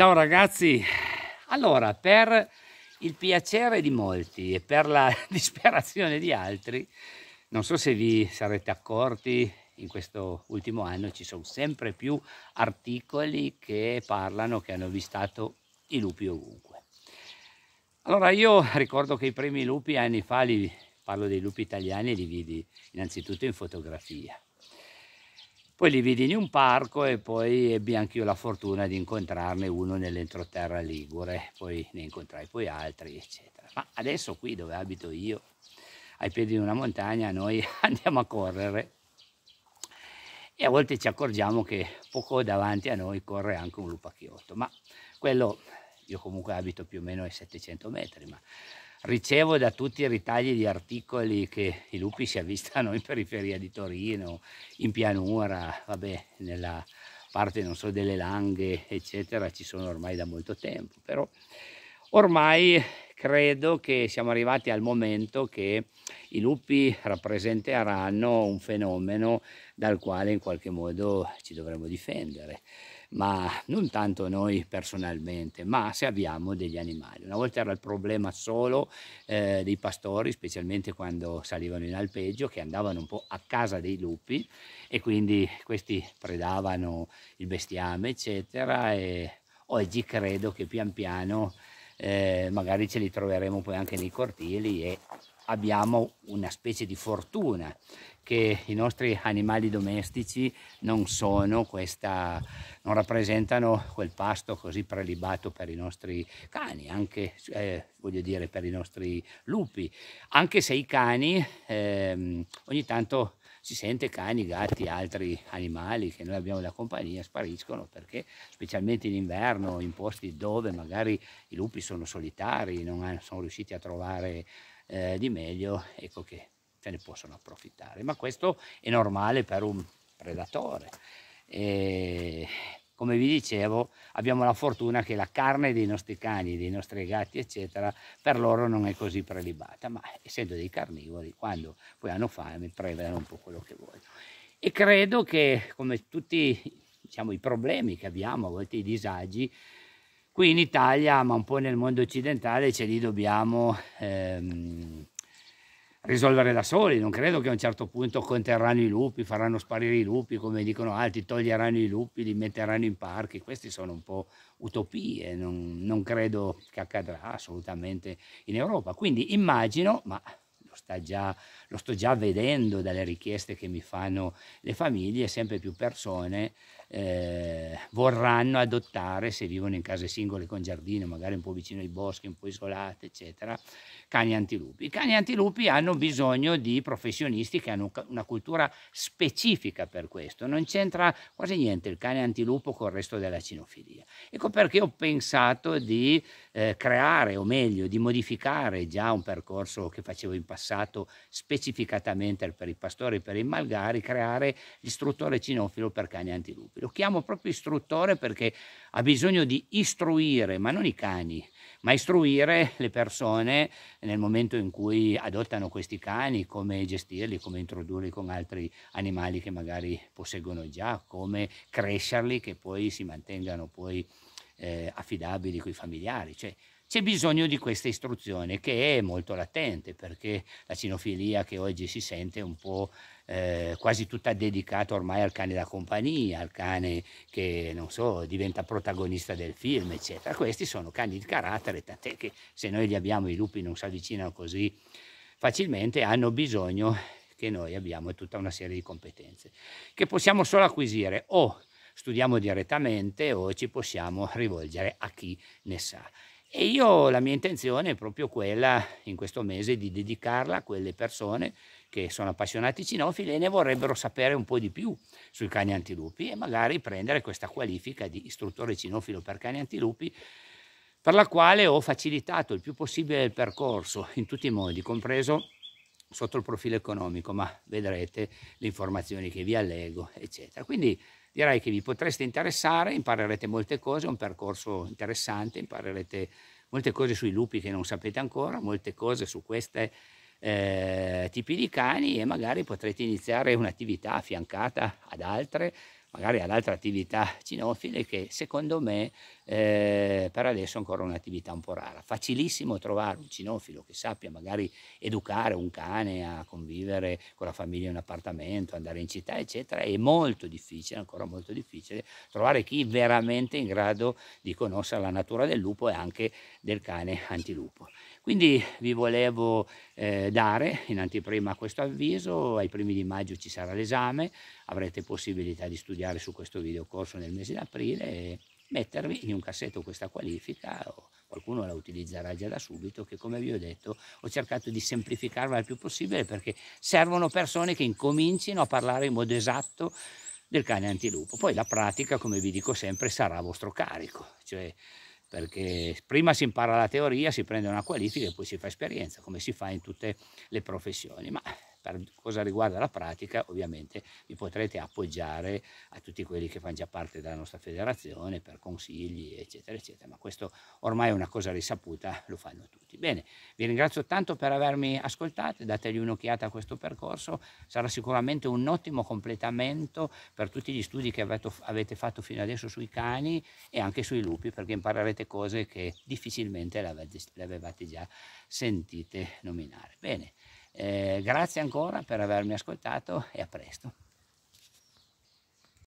Ciao ragazzi, allora per il piacere di molti e per la disperazione di altri, non so se vi sarete accorti, in questo ultimo anno ci sono sempre più articoli che parlano, che hanno avvistato i lupi ovunque. Allora io ricordo che i primi lupi anni fa, li, parlo dei lupi italiani, li vidi innanzitutto in fotografia poi li vidi in un parco e poi ebbi anch'io la fortuna di incontrarne uno nell'entroterra Ligure, poi ne incontrai poi altri, eccetera. Ma adesso qui dove abito io, ai piedi di una montagna, noi andiamo a correre e a volte ci accorgiamo che poco davanti a noi corre anche un lupacchiotto, ma quello, io comunque abito più o meno ai 700 metri, ma ricevo da tutti i ritagli di articoli che i lupi si avvistano in periferia di Torino, in pianura, vabbè, nella parte, non so, delle langhe, eccetera, ci sono ormai da molto tempo, però ormai credo che siamo arrivati al momento che i lupi rappresenteranno un fenomeno dal quale in qualche modo ci dovremmo difendere ma non tanto noi personalmente, ma se abbiamo degli animali. Una volta era il problema solo eh, dei pastori, specialmente quando salivano in alpeggio, che andavano un po' a casa dei lupi e quindi questi predavano il bestiame, eccetera, e oggi credo che pian piano eh, magari ce li troveremo poi anche nei cortili e abbiamo una specie di fortuna che i nostri animali domestici non sono questa, non rappresentano quel pasto così prelibato per i nostri cani, anche eh, voglio dire per i nostri lupi, anche se i cani eh, ogni tanto si sente cani, gatti, altri animali che noi abbiamo da compagnia spariscono perché specialmente in inverno in posti dove magari i lupi sono solitari, non sono riusciti a trovare eh, di meglio, ecco che se ne possono approfittare. Ma questo è normale per un predatore. E come vi dicevo abbiamo la fortuna che la carne dei nostri cani, dei nostri gatti eccetera per loro non è così prelibata, ma essendo dei carnivori quando poi hanno fame prevedono un po' quello che vogliono. E credo che come tutti diciamo, i problemi che abbiamo, a volte i disagi, qui in Italia ma un po' nel mondo occidentale ce li dobbiamo... Ehm, risolvere da soli, non credo che a un certo punto conterranno i lupi, faranno sparire i lupi, come dicono altri, toglieranno i lupi, li metteranno in parchi, queste sono un po' utopie, non, non credo che accadrà assolutamente in Europa. Quindi immagino, ma lo, già, lo sto già vedendo dalle richieste che mi fanno le famiglie, sempre più persone eh, vorranno adottare, se vivono in case singole con giardino, magari un po' vicino ai boschi, un po' isolate, eccetera, cani antilupi. I cani antilupi hanno bisogno di professionisti che hanno una cultura specifica per questo, non c'entra quasi niente il cane antilupo con il resto della cinofilia. Ecco perché ho pensato di eh, creare, o meglio, di modificare già un percorso che facevo in passato specificatamente per i pastori e per i malgari, creare l'istruttore cinofilo per cani antilupi lo chiamo proprio istruttore perché ha bisogno di istruire, ma non i cani, ma istruire le persone nel momento in cui adottano questi cani, come gestirli, come introdurli con altri animali che magari posseggono già, come crescerli che poi si mantengano poi eh, affidabili con i familiari. Cioè, c'è bisogno di questa istruzione che è molto latente perché la cinofilia che oggi si sente un po' eh, quasi tutta dedicata ormai al cane da compagnia, al cane che non so, diventa protagonista del film, eccetera. Questi sono cani di carattere, tant'è che se noi li abbiamo i lupi non si avvicinano così facilmente, hanno bisogno che noi abbiamo tutta una serie di competenze che possiamo solo acquisire o studiamo direttamente o ci possiamo rivolgere a chi ne sa. E io la mia intenzione è proprio quella in questo mese di dedicarla a quelle persone che sono appassionati cinofili e ne vorrebbero sapere un po' di più sui cani antilupi e magari prendere questa qualifica di istruttore cinofilo per cani antilupi per la quale ho facilitato il più possibile il percorso in tutti i modi, compreso sotto il profilo economico, ma vedrete le informazioni che vi allego, eccetera. Quindi direi che vi potreste interessare, imparerete molte cose, è un percorso interessante, imparerete molte cose sui lupi che non sapete ancora, molte cose su questi eh, tipi di cani e magari potrete iniziare un'attività affiancata ad altre magari ad altre attività cinofile che secondo me eh, per adesso è ancora un'attività un po' rara. Facilissimo trovare un cinofilo che sappia magari educare un cane a convivere con la famiglia in un appartamento, andare in città, eccetera, è molto difficile, ancora molto difficile, trovare chi veramente è in grado di conoscere la natura del lupo e anche del cane antilupo. Quindi vi volevo eh, dare in anteprima questo avviso, ai primi di maggio ci sarà l'esame, avrete possibilità di studiare su questo videocorso nel mese di aprile e mettervi in un cassetto questa qualifica o qualcuno la utilizzerà già da subito, che come vi ho detto ho cercato di semplificarla il più possibile perché servono persone che incomincino a parlare in modo esatto del cane antilupo. Poi la pratica, come vi dico sempre, sarà a vostro carico, cioè perché prima si impara la teoria, si prende una qualifica e poi si fa esperienza, come si fa in tutte le professioni, ma per cosa riguarda la pratica ovviamente vi potrete appoggiare a tutti quelli che fanno già parte della nostra federazione per consigli eccetera eccetera, ma questo ormai è una cosa risaputa, lo fanno tutti. Bene, vi ringrazio tanto per avermi ascoltato, dategli un'occhiata a questo percorso, sarà sicuramente un ottimo completamento per tutti gli studi che avete fatto fino adesso sui cani e anche sui lupi, perché imparerete cose che difficilmente le avevate già sentite nominare. Bene, eh, grazie ancora per avermi ascoltato e a presto.